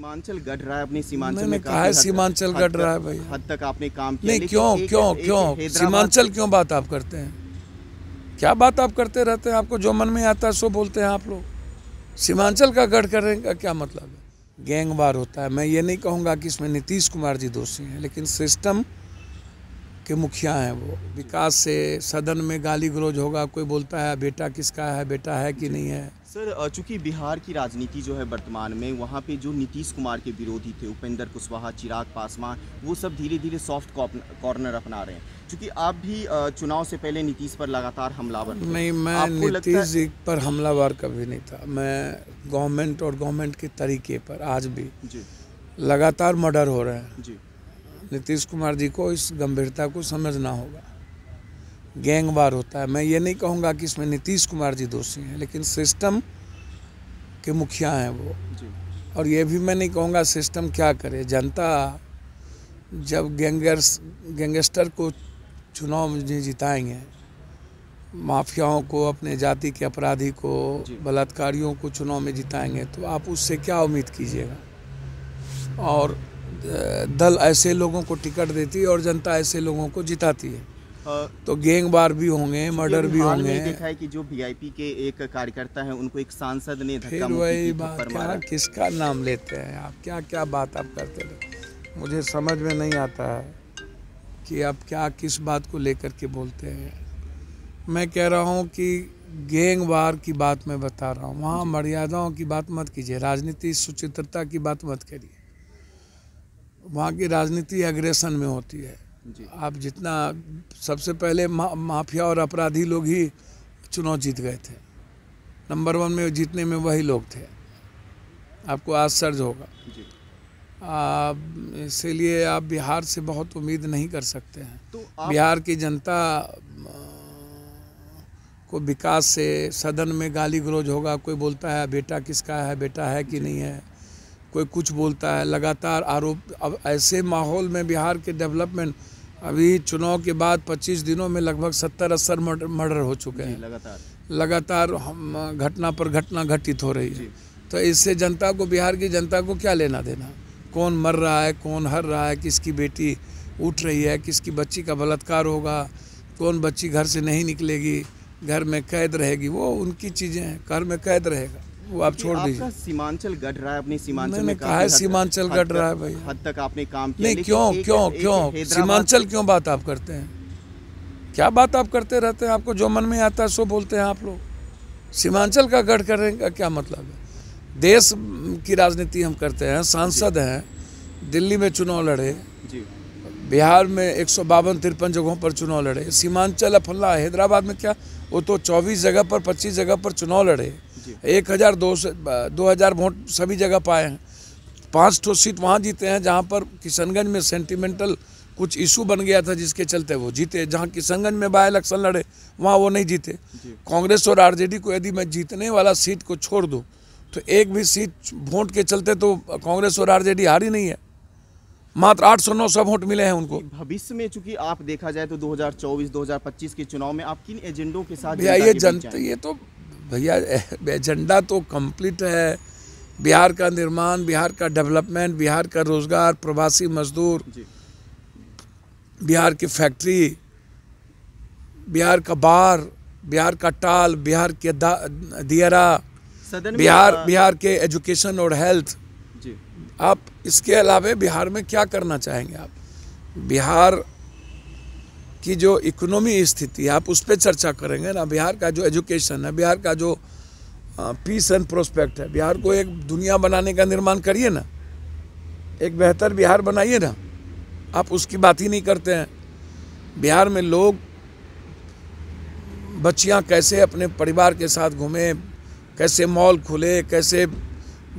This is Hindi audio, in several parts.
सीमांचल गढ़ रहा है अपनी सीमांचल में कहा है सीमांचल गढ़ रहा है भाई हद तक आपने काम किया नहीं क्यों क्यों क्यों सीमांचल क्यों बात आप करते हैं क्या बात आप करते रहते हैं आपको जो मन में आता है सो बोलते हैं आप लोग सीमांचल का गढ़ करने का क्या मतलब है गैंगवार होता है मैं ये नहीं कहूँगा कि इसमें नीतीश कुमार जी दोषी हैं लेकिन सिस्टम के मुखिया हैं वो विकास से सदन में गाली गलोज होगा कोई बोलता है बेटा किसका है बेटा है कि नहीं है सर चूंकि बिहार की राजनीति जो है वर्तमान में वहाँ पे जो नीतीश कुमार के विरोधी थे उपेंद्र कुशवाहा चिराग पासवान वो सब धीरे धीरे सॉफ्ट कॉर्नर अपना रहे हैं चूंकि आप भी चुनाव से पहले नीतीश पर लगातार हमलावर नहीं मैं नीतीश जी पर हमलावर कभी नहीं था मैं गवर्नमेंट और गवर्नमेंट के तरीके पर आज भी लगातार मर्डर हो रहे हैं जी नीतीश कुमार जी को इस गंभीरता को समझना होगा गैंग वार होता है मैं ये नहीं कहूँगा कि इसमें नीतीश कुमार जी दोषी हैं लेकिन सिस्टम के मुखिया हैं वो और ये भी मैं नहीं कहूँगा सिस्टम क्या करे जनता जब गैंगर्स गैंगस्टर को चुनाव में जिताएंगे माफियाओं को अपने जाति के अपराधी को बलात्कारियों को चुनाव में जिताएंगे तो आप उससे क्या उम्मीद कीजिएगा और दल ऐसे लोगों को टिकट देती है और जनता ऐसे लोगों को जिताती है तो गैंग बार भी होंगे मर्डर भी होंगे देखा है कि जो वीआईपी के एक कार्यकर्ता है उनको एक सांसद ने फिर वही बात क्या किसका नाम लेते हैं आप क्या क्या बात आप करते हैं मुझे समझ में नहीं आता है कि आप क्या किस बात को लेकर के बोलते हैं मैं कह रहा हूँ कि गैंग वार की बात मैं बता रहा हूँ वहाँ मर्यादाओं की बात मत कीजिए राजनीति सुचित्रता की बात मत करिए वहाँ की राजनीति एग्रेशन में होती है आप जितना सबसे पहले मा, माफिया और अपराधी लोग ही चुनाव जीत गए थे नंबर वन में जीतने में वही लोग थे आपको आश्चर्य होगा इसलिए आप बिहार से बहुत उम्मीद नहीं कर सकते हैं तो आप... बिहार की जनता को विकास से सदन में गाली गलोज होगा कोई बोलता है बेटा किसका है बेटा है कि नहीं है कोई कुछ बोलता है लगातार आरोप अब ऐसे माहौल में बिहार के डेवलपमेंट अभी चुनाव के बाद 25 दिनों में लगभग सत्तर अस्सर मर्डर हो चुके हैं लगातार लगातार घटना पर घटना घटित हो रही है तो इससे जनता को बिहार की जनता को क्या लेना देना कौन मर रहा है कौन हर रहा है किसकी बेटी उठ रही है किसकी बच्ची का बलात्कार होगा कौन बच्ची घर से नहीं निकलेगी घर में कैद रहेगी वो उनकी चीज़ें हैं घर में कैद रहेगा वो आप छोड़ दीजिए सीमांचल गढ़ रहा है अपनी सीमांचल में कहा है सीमांचल गढ़ रहा है भाई हद तक आपने काम किया नहीं क्यों क्यों क्यों सीमांचल क्यों बात आप करते हैं क्या बात आप करते रहते हैं आपको जो मन में आता है सो बोलते हैं आप लोग सीमांचल का गढ़ करने का क्या मतलब है देश की राजनीति हम करते हैं सांसद हैं दिल्ली में चुनाव लड़े बिहार में एक सौ बावन तिरपन जगहों पर चुनाव लड़े सीमांचल अफल्ला हैदराबाद में क्या वो तो चौबीस जगह पर पच्चीस जगह पर चुनाव लड़े एक हज़ार दो से दो हज़ार वोट सभी जगह पाए हैं पाँच ठो सीट वहाँ जीते हैं जहाँ पर किशनगंज में सेंटिमेंटल कुछ इशू बन गया था जिसके चलते वो जीते जहाँ किशनगंज में बाय इलेक्शन लड़े वहाँ वो नहीं जीते कांग्रेस और आर को यदि मैं जीतने वाला सीट को छोड़ दूँ तो एक भी सीट वोट के चलते तो कांग्रेस और आर हार ही नहीं है मात्र आठ सौ नौ सौ वोट मिले हैं उनको भविष्य में चूंकि आप देखा जाए तो 2024-2025 के चुनाव में आप किन एजेंडों के साथ भैया ये जनता ये तो भैया एजेंडा तो कंप्लीट है बिहार का निर्माण बिहार का डेवलपमेंट बिहार का रोजगार प्रवासी मजदूर बिहार की फैक्ट्री बिहार का बार बिहार का टाल बिहार के दियरा बिहार बिहार के एजुकेशन और हेल्थ आप इसके अलावा बिहार में क्या करना चाहेंगे आप बिहार की जो इकोनॉमी स्थिति है आप उस पर चर्चा करेंगे ना बिहार का जो एजुकेशन है बिहार का जो पीस एंड प्रोस्पेक्ट है बिहार को एक दुनिया बनाने का निर्माण करिए ना एक बेहतर बिहार बनाइए ना आप उसकी बात ही नहीं करते हैं बिहार में लोग बच्चियां कैसे अपने परिवार के साथ घूमें कैसे मॉल खुले कैसे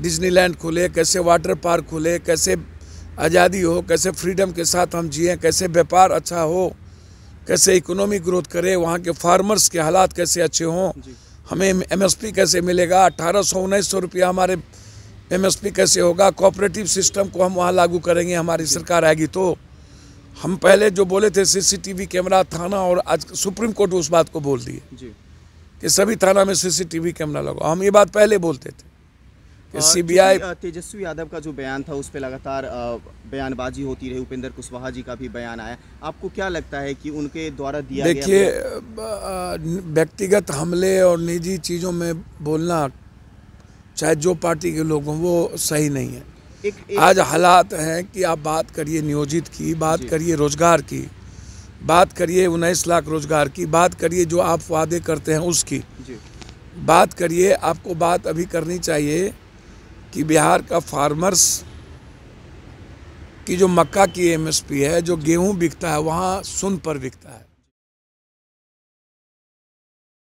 डिज्नीलैंड खुले कैसे वाटर पार्क खुले कैसे आज़ादी हो कैसे फ्रीडम के साथ हम जिए कैसे व्यापार अच्छा हो कैसे इकोनॉमिक ग्रोथ करे वहाँ के फार्मर्स के हालात कैसे अच्छे हों हमें एमएसपी कैसे मिलेगा अठारह सौ उन्नीस सौ रुपया हमारे एमएसपी कैसे होगा कोऑपरेटिव सिस्टम को हम वहाँ लागू करेंगे हमारी सरकार आएगी तो हम पहले जो बोले थे सीसीटीवी कैमरा थाना और आज सुप्रीम कोर्ट उस बात को बोल दिए कि सभी थाना में सीसीटीवी कैमरा लगाओ हम ये बात पहले बोलते थे सीबीआई तेजस्वी यादव का जो बयान था उस पर लगातार बयानबाजी होती रही उपेंद्र कुशवाहा जी का भी बयान आया आपको क्या लगता है कि उनके द्वारा दिया देखिए व्यक्तिगत हमले और निजी चीज़ों में बोलना चाहे जो पार्टी के लोग हों वो सही नहीं है एक, एक आज हालात हैं कि आप बात करिए नियोजित की बात करिए रोजगार की बात करिए उन्नीस लाख रोजगार की बात करिए जो आप वादे करते हैं उसकी बात करिए आपको बात अभी करनी चाहिए कि बिहार का फार्मर्स की जो मक्का की एमएसपी है जो गेहूं बिकता है वहाँ सुन पर बिकता है